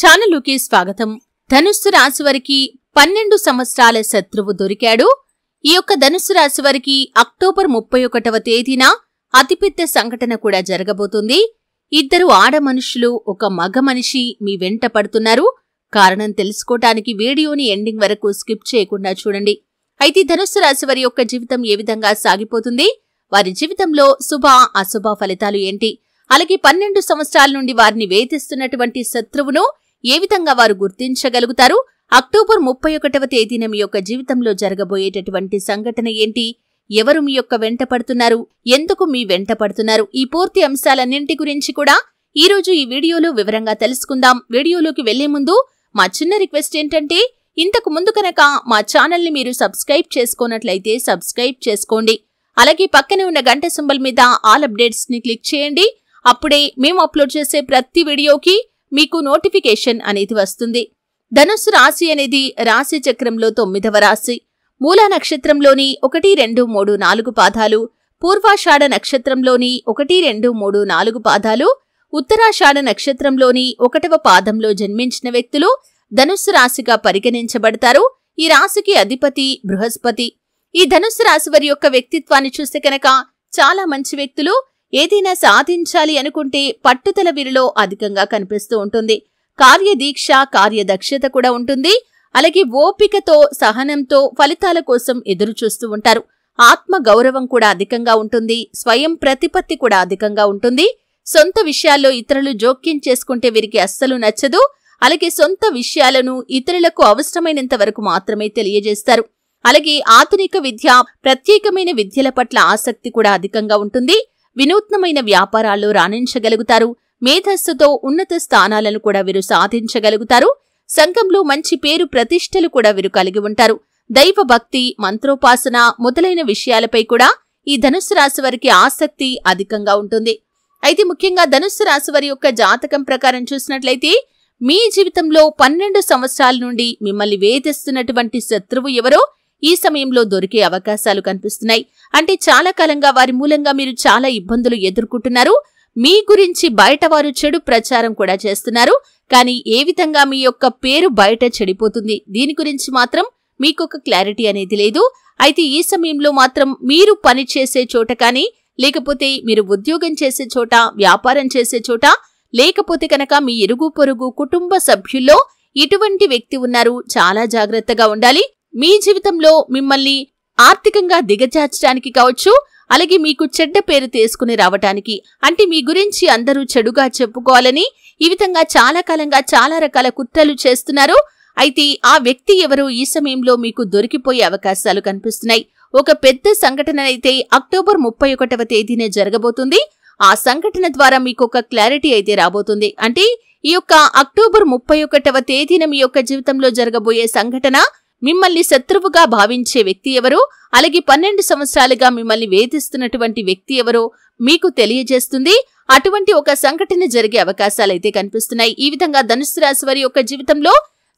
ఛానలుకి స్వాగతం ధనుస్సు రాశి వారికి పన్నెండు సంవత్సరాల శత్రువు దొరికాడు ఈ యొక్క ధనుస్సు రాశి వారికి అక్టోబర్ ముప్పై ఒకటవ తేదీన అతిపెద్ద సంఘటన కూడా జరగబోతుంది ఇద్దరు ఆడ మనుషులు ఒక మగ మనిషి మీ వెంట పడుతున్నారు కారణం తెలుసుకోవటానికి వీడియోని ఎండింగ్ వరకు స్కిప్ చేయకుండా చూడండి అయితే ధనుస్సు రాశి వారి యొక్క జీవితం ఏ విధంగా సాగిపోతుంది వారి జీవితంలో శుభ అశుభ ఫలితాలు ఏంటి అలాగే పన్నెండు సంవత్సరాల నుండి వారిని వేధిస్తున్నటువంటి శత్రువును ఏ విధంగా వారు గుర్తించగలుగుతారు అక్టోబర్ ముప్పై ఒకటవ తేదీన మీ యొక్క జీవితంలో జరగబోయేటటువంటి సంఘటన ఏంటి ఎవరు మీ యొక్క వెంట పడుతున్నారు ఎందుకు మీ వెంట పడుతున్నారు ఈ పూర్తి అంశాలన్నింటి గురించి కూడా ఈ రోజు ఈ వీడియోలో వివరంగా తెలుసుకుందాం వీడియోలోకి వెళ్లే ముందు మా చిన్న రిక్వెస్ట్ ఏంటంటే ఇంతకు ముందు కనుక మా ఛానల్ని మీరు సబ్స్క్రైబ్ చేసుకోనట్లయితే సబ్స్క్రైబ్ చేసుకోండి అలాగే పక్కనే ఉన్న గంట సింబల్ మీద ఆల్ అప్డేట్స్ని క్లిక్ చేయండి అప్పుడే మేము అప్లోడ్ చేసే ప్రతి వీడియోకి మీకు నోటిఫికేషన్ అనేది వస్తుంది ధనుస్సు రాశి అనేది రాశి చక్రంలో తొమ్మిదవ రాశి మూలా నక్షత్రంలోని ఒకటి రెండు మూడు నాలుగు పాదాలు పూర్వాషాఢ నక్షత్రంలోని ఒకటి రెండు మూడు నాలుగు పాదాలు ఉత్తరాషాఢ నక్షత్రంలోని ఒకటవ పాదంలో జన్మించిన వ్యక్తులు ధనుస్సు రాశిగా పరిగణించబడతారు ఈ రాశికి అధిపతి బృహస్పతి ఈ ధనుస్సు రాశి వారి యొక్క వ్యక్తిత్వాన్ని చూస్తే కనుక చాలా మంచి వ్యక్తులు ఏదైనా సాధించాలి అనుకుంటే పట్టుదల వీరిలో అధికంగా కనిపిస్తూ ఉంటుంది కార్యదీక్ష కార్యదక్షత కూడా ఉంటుంది అలాగే ఓపికతో సహనంతో ఫలితాల కోసం ఎదురు చూస్తూ ఉంటారు ఆత్మ గౌరవం కూడా అధికంగా ఉంటుంది స్వయం ప్రతిపత్తి కూడా అధికంగా ఉంటుంది సొంత విషయాల్లో ఇతరులు జోక్యం చేసుకుంటే వీరికి అస్సలు నచ్చదు అలాగే సొంత విషయాలను ఇతరులకు అవసరమైనంత వరకు మాత్రమే తెలియజేస్తారు అలాగే ఆధునిక విద్య ప్రత్యేకమైన విద్యల పట్ల ఆసక్తి కూడా అధికంగా ఉంటుంది వినూత్నమైన వ్యాపారాల్లో రాణించగలుగుతారు మేధస్సుతో ఉన్నత స్థానాలను కూడా వీరు సాధించగలుగుతారు సంఘంలో మంచి పేరు ప్రతిష్టలు కూడా వీరు కలిగి ఉంటారు దైవ భక్తి మంత్రోపాసన మొదలైన విషయాలపై కూడా ఈ ధనుస్సు రాశి వారికి ఆసక్తి అధికంగా ఉంటుంది అయితే ముఖ్యంగా ధనుస్సు రాశి వారి యొక్క జాతకం ప్రకారం చూసినట్లయితే మీ జీవితంలో పన్నెండు సంవత్సరాల నుండి మిమ్మల్ని వేధిస్తున్నటువంటి శత్రువు ఎవరో ఈ సమయంలో దొరికే అవకాశాలు కనిపిస్తున్నాయి అంటే చాలా కాలంగా వారి మూలంగా మీరు చాలా ఇబ్బందులు ఎదుర్కొంటున్నారు మీ గురించి బయట వారు చెడు ప్రచారం కూడా చేస్తున్నారు కానీ ఏ విధంగా మీ యొక్క పేరు బయట చెడిపోతుంది దీని గురించి మాత్రం మీకు ఒక క్లారిటీ అనేది లేదు అయితే ఈ సమయంలో మాత్రం మీరు పని చేసే చోట కానీ లేకపోతే మీరు ఉద్యోగం చేసే చోట వ్యాపారం చేసే చోట లేకపోతే కనుక మీ ఇరుగు పొరుగు కుటుంబ సభ్యుల్లో ఇటువంటి వ్యక్తి ఉన్నారు చాలా జాగ్రత్తగా ఉండాలి మీ జీవితంలో మిమ్మల్ని ఆర్థికంగా దిగజార్చడానికి కావచ్చు అలాగే మీకు చెడ్డ పేరు తీసుకుని రావటానికి అంటే మీ గురించి అందరూ చెడుగా చెప్పుకోవాలని ఈ విధంగా చాలా కాలంగా చాలా రకాల కుట్రలు చేస్తున్నారు అయితే ఆ వ్యక్తి ఎవరు ఈ సమయంలో మీకు దొరికిపోయే అవకాశాలు కనిపిస్తున్నాయి ఒక పెద్ద సంఘటన అయితే అక్టోబర్ ముప్పై ఒకటవ తేదీనే జరగబోతుంది ఆ సంఘటన ద్వారా మీకు ఒక క్లారిటీ అయితే రాబోతుంది అంటే ఈ యొక్క అక్టోబర్ ముప్పై ఒకటవ తేదీన మీ యొక్క జీవితంలో జరగబోయే సంఘటన మిమ్మల్ని శత్రువుగా భావించే వ్యక్తి ఎవరో అలాగే పన్నెండు సంవత్సరాలుగా మిమ్మల్ని వేధిస్తున్నటువంటి వ్యక్తి ఎవరో మీకు తెలియజేస్తుంది అటువంటి ఒక సంఘటన జరిగే అవకాశాలైతే కనిపిస్తున్నాయి ఈ విధంగా ధనుసు రాశి వారి యొక్క జీవితంలో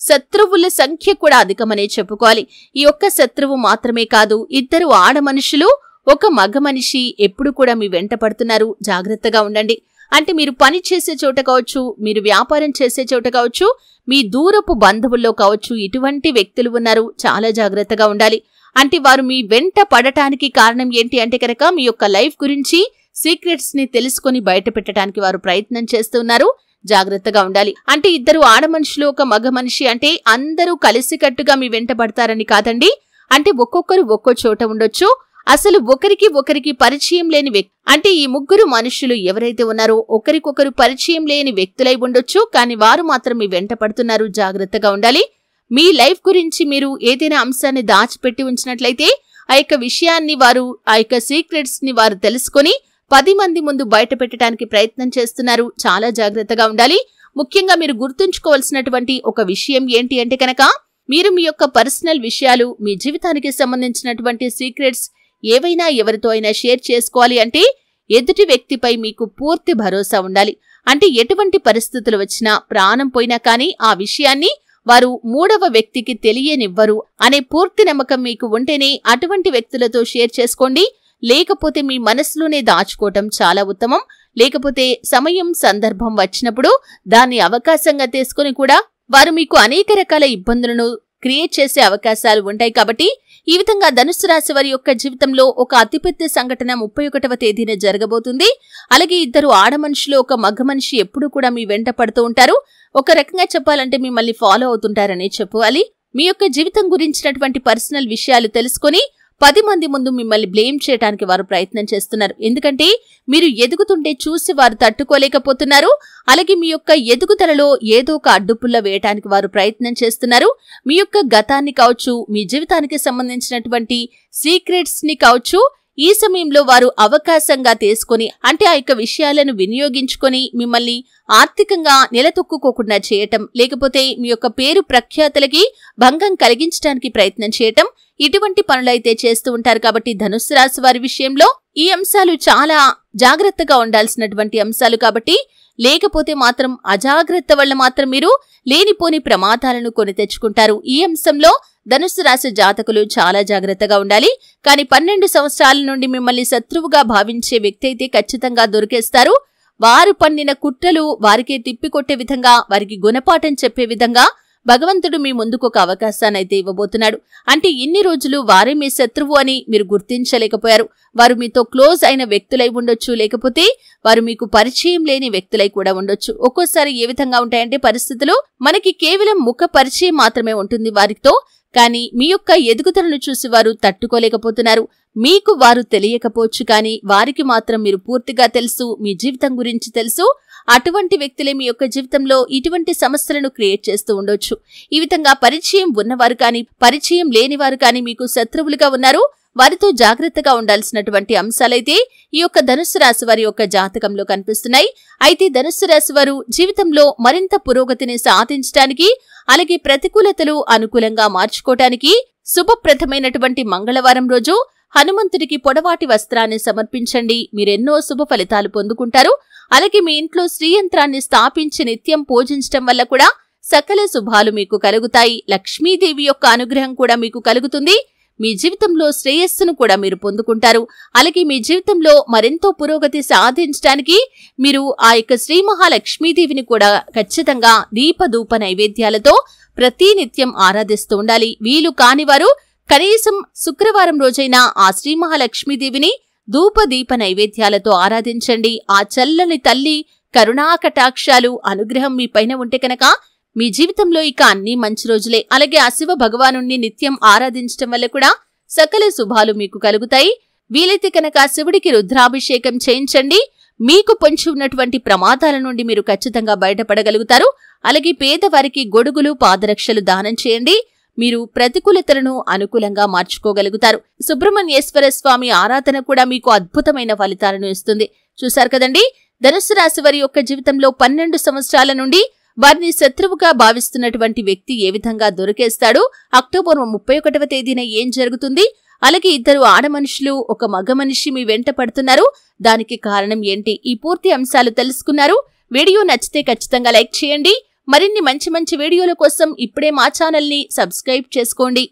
శత్రువుల సంఖ్య కూడా అధికమనే చెప్పుకోవాలి ఈ ఒక్క శత్రువు మాత్రమే కాదు ఇద్దరు ఆడ మనుషులు ఒక మగ మనిషి ఎప్పుడు కూడా మీ వెంట పడుతున్నారు జాగ్రత్తగా ఉండండి అంటే మీరు పని చేసే చోట కావచ్చు మీరు వ్యాపారం చేసే చోట కావచ్చు మీ దూరపు బంధువుల్లో కావచ్చు ఇటువంటి వ్యక్తులు ఉన్నారు చాలా జాగ్రత్తగా ఉండాలి అంటే వారు మీ వెంట పడటానికి కారణం ఏంటి అంటే కనుక మీ యొక్క లైఫ్ గురించి సీక్రెట్స్ ని తెలుసుకుని బయట పెట్టడానికి వారు ప్రయత్నం చేస్తున్నారు జాగ్రత్తగా ఉండాలి అంటే ఇద్దరు ఆడ మనుషులు ఒక మగ మనిషి అంటే అందరూ కలిసికట్టుగా మీ వెంట పడతారని కాదండి అంటే ఒక్కొక్కరు ఒక్కో చోట ఉండొచ్చు అసలు ఒకరికి ఒకరికి పరిచయం లేని వ్యక్తి అంటే ఈ ముగ్గురు మనుషులు ఎవరైతే ఉన్నారో ఒకరికొకరు పరిచయం లేని వ్యక్తులై ఉండొచ్చు కానీ వారు మాత్రం మీ వెంట పడుతున్నారు జాగ్రత్తగా ఉండాలి మీ లైఫ్ గురించి మీరు ఏదైనా అంశాన్ని దాచిపెట్టి ఉంచినట్లయితే ఆ యొక్క విషయాన్ని వారు ఆ యొక్క సీక్రెట్స్ ని వారు తెలుసుకొని పది మంది ముందు బయట పెట్టడానికి ప్రయత్నం చేస్తున్నారు చాలా జాగ్రత్తగా ఉండాలి ముఖ్యంగా మీరు గుర్తుంచుకోవాల్సినటువంటి ఒక విషయం ఏంటి అంటే కనుక మీరు మీ యొక్క పర్సనల్ విషయాలు మీ జీవితానికి సంబంధించినటువంటి సీక్రెట్స్ ఏవైనా ఎవరితో అయినా షేర్ చేసుకోవాలి అంటే ఎదుటి వ్యక్తిపై మీకు పూర్తి భరోసా ఉండాలి అంటే ఎటువంటి పరిస్థితులు వచ్చినా ప్రాణం పోయినా కానీ ఆ విషయాన్ని వారు మూడవ వ్యక్తికి తెలియనివ్వరు అనే పూర్తి నమ్మకం మీకు ఉంటేనే అటువంటి వ్యక్తులతో షేర్ చేసుకోండి లేకపోతే మీ మనసులోనే దాచుకోవటం చాలా ఉత్తమం లేకపోతే సమయం సందర్భం వచ్చినప్పుడు దాన్ని అవకాశంగా తీసుకుని కూడా వారు మీకు అనేక రకాల ఇబ్బందులను క్రియేట్ చేసే అవకాశాలు ఉంటాయి కాబట్టి ఈ విధంగా ధనుసు రాశి వారి యొక్క జీవితంలో ఒక అతిపెద్ద సంఘటన ముప్పై ఒకటవ తేదీన జరగబోతుంది అలాగే ఇద్దరు ఆడ మనుషులు ఒక మగ మనిషి ఎప్పుడూ కూడా మీ వెంట పడుతూ ఉంటారు ఒక రకంగా చెప్పాలంటే మిమ్మల్ని ఫాలో అవుతుంటారని చెప్పాలి మీ యొక్క జీవితం గురించినటువంటి పర్సనల్ విషయాలు తెలుసుకొని పది మంది ముందు మిమ్మల్ని బ్లేమ్ చేయడానికి వారు ప్రయత్నం చేస్తున్నారు ఎందుకంటే మీరు ఎదుగుతుంటే చూసి వారు తట్టుకోలేకపోతున్నారు అలాగే మీ యొక్క ఎదుగుదలలో ఏదో ఒక అడ్డుపుల్ల వేయటానికి వారు ప్రయత్నం చేస్తున్నారు మీ యొక్క గతాన్ని కావచ్చు మీ జీవితానికి సంబంధించినటువంటి సీక్రెట్స్ ని కావచ్చు ఈ సమయంలో వారు అవకాశంగా తీసుకుని అంటే ఆ యొక్క విషయాలను వినియోగించుకొని మిమ్మల్ని ఆర్థికంగా నిలతొక్కుకోకుండా చేయటం లేకపోతే మీ యొక్క పేరు ప్రఖ్యాతలకి భంగం కలిగించడానికి ప్రయత్నం చేయటం ఇటువంటి పనులైతే చేస్తూ ఉంటారు కాబట్టి ధనుస్సు రాశి వారి విషయంలో ఈ అంశాలు చాలా జాగ్రత్తగా ఉండాల్సినటువంటి అంశాలు కాబట్టి లేకపోతే మాత్రం అజాగ్రత్త వల్ల మాత్రం మీరు లేనిపోని ప్రమాదాలను కొని తెచ్చుకుంటారు ఈ అంశంలో ధనుస్సు రాశి జాతకులు చాలా జాగ్రత్తగా ఉండాలి కానీ పన్నెండు సంవత్సరాల నుండి మిమ్మల్ని శత్రువుగా భావించే వ్యక్తి అయితే ఖచ్చితంగా దొరికేస్తారు వారు పండిన కుట్రలు వారికే తిప్పికొట్టే విధంగా వారికి గుణపాఠం చెప్పే విధంగా భగవంతుడు మీ ముందుకు ఒక అవకాశాన్నైతే ఇవ్వబోతున్నాడు అంటే ఇన్ని రోజులు వారే మీ శత్రువు అని మీరు గుర్తించలేకపోయారు వారు మీతో క్లోజ్ అయిన వ్యక్తులై ఉండొచ్చు లేకపోతే వారు మీకు పరిచయం లేని వ్యక్తులై కూడా ఉండొచ్చు ఒక్కోసారి ఏ విధంగా ఉంటాయంటే పరిస్థితులు మనకి కేవలం ముఖ పరిచయం మాత్రమే ఉంటుంది వారితో కానీ మీ యొక్క ఎదుగుదలను చూసి వారు తట్టుకోలేకపోతున్నారు మీకు వారు తెలియకపోవచ్చు కానీ వారికి మాత్రం మీరు పూర్తిగా తెలుసు మీ జీవితం గురించి తెలుసు అటువంటి వ్యక్తులే మీ యొక్క జీవితంలో ఇటువంటి సమస్యలను క్రియేట్ చేస్తూ ఉండొచ్చు ఈ విధంగా పరిచయం ఉన్నవారు కానీ పరిచయం లేనివారు కానీ మీకు శత్రువులుగా ఉన్నారు వారితో జాగ్రత్తగా ఉండాల్సినటువంటి అంశాలైతే ఈ యొక్క ధనుస్సు రాశి వారి యొక్క జాతకంలో కనిపిస్తున్నాయి అయితే ధనుస్సు రాశి వారు జీవితంలో మరింత పురోగతిని సాధించడానికి అలాగే ప్రతికూలతలు అనుకూలంగా మార్చుకోవటానికి శుభప్రదమైనటువంటి మంగళవారం రోజు హనుమంతుడికి పొడవాటి వస్త్రాన్ని సమర్పించండి మీరెన్నో శుభ ఫలితాలు పొందుకుంటారు అలాగే మీ ఇంట్లో శ్రీయంత్రాన్ని స్థాపించి నిత్యం పూజించటం వల్ల కూడా సకల శుభాలు మీకు కలుగుతాయి లక్ష్మీదేవి యొక్క అనుగ్రహం కూడా మీకు కలుగుతుంది మీ జీవితంలో శ్రేయస్సును కూడా మీరు పొందుకుంటారు అలాగే మీ జీవితంలో మరెంతో పురోగతి సాధించడానికి మీరు ఆ యొక్క శ్రీ మహాలక్ష్మీదేవిని కూడా ఖచ్చితంగా దీపధూప నైవేద్యాలతో ప్రతినిత్యం ఆరాధిస్తూ ఉండాలి వీలు కానివారు కనీసం శుక్రవారం రోజైనా ఆ శ్రీ మహాలక్ష్మీదేవిని దీప నైవేద్యాలతో ఆరాధించండి ఆ చల్లని తల్లి కరుణాకటాక్షాలు అనుగ్రహం మీ పైన ఉంటే కనుక మీ జీవితంలో ఇక అన్ని మంచి రోజులే అలాగే ఆ శివ భగవాను నిత్యం ఆరాధించటం వల్ల కూడా సకల శుభాలు మీకు కలుగుతాయి వీలైతే కనుక శివుడికి రుద్రాభిషేకం చేయించండి మీకు పొంచి ఉన్నటువంటి ప్రమాదాల నుండి మీరు ఖచ్చితంగా బయటపడగలుగుతారు అలాగే పేదవారికి గొడుగులు పాదరక్షలు దానం చేయండి మీరు ప్రతికూలతలను అనుకూలంగా మార్చుకోగలుగుతారు సుబ్రహ్మణ్యేశ్వర స్వామి ఆరాధన కూడా మీకు అద్భుతమైన ఫలితాలను ఇస్తుంది చూశారు కదండి ధనుసు రాశి వారి యొక్క జీవితంలో పన్నెండు సంవత్సరాల నుండి వారిని శత్రువుగా భావిస్తున్నటువంటి వ్యక్తి ఏ విధంగా దొరికేస్తాడో అక్టోబర్ ముప్పై ఒకటవ తేదీన ఏం జరుగుతుంది అలాగే ఇద్దరు ఆడమనుషులు ఒక మగ మనిషి మీ వెంట పడుతున్నారు దానికి కారణం ఏంటి ఈ పూర్తి అంశాలు తెలుసుకున్నారు వీడియో నచ్చితే ఖచ్చితంగా లైక్ చేయండి మరిన్ని మంచి మంచి వీడియోల కోసం ఇప్పుడే మా ఛానల్ని సబ్స్క్రైబ్ చేసుకోండి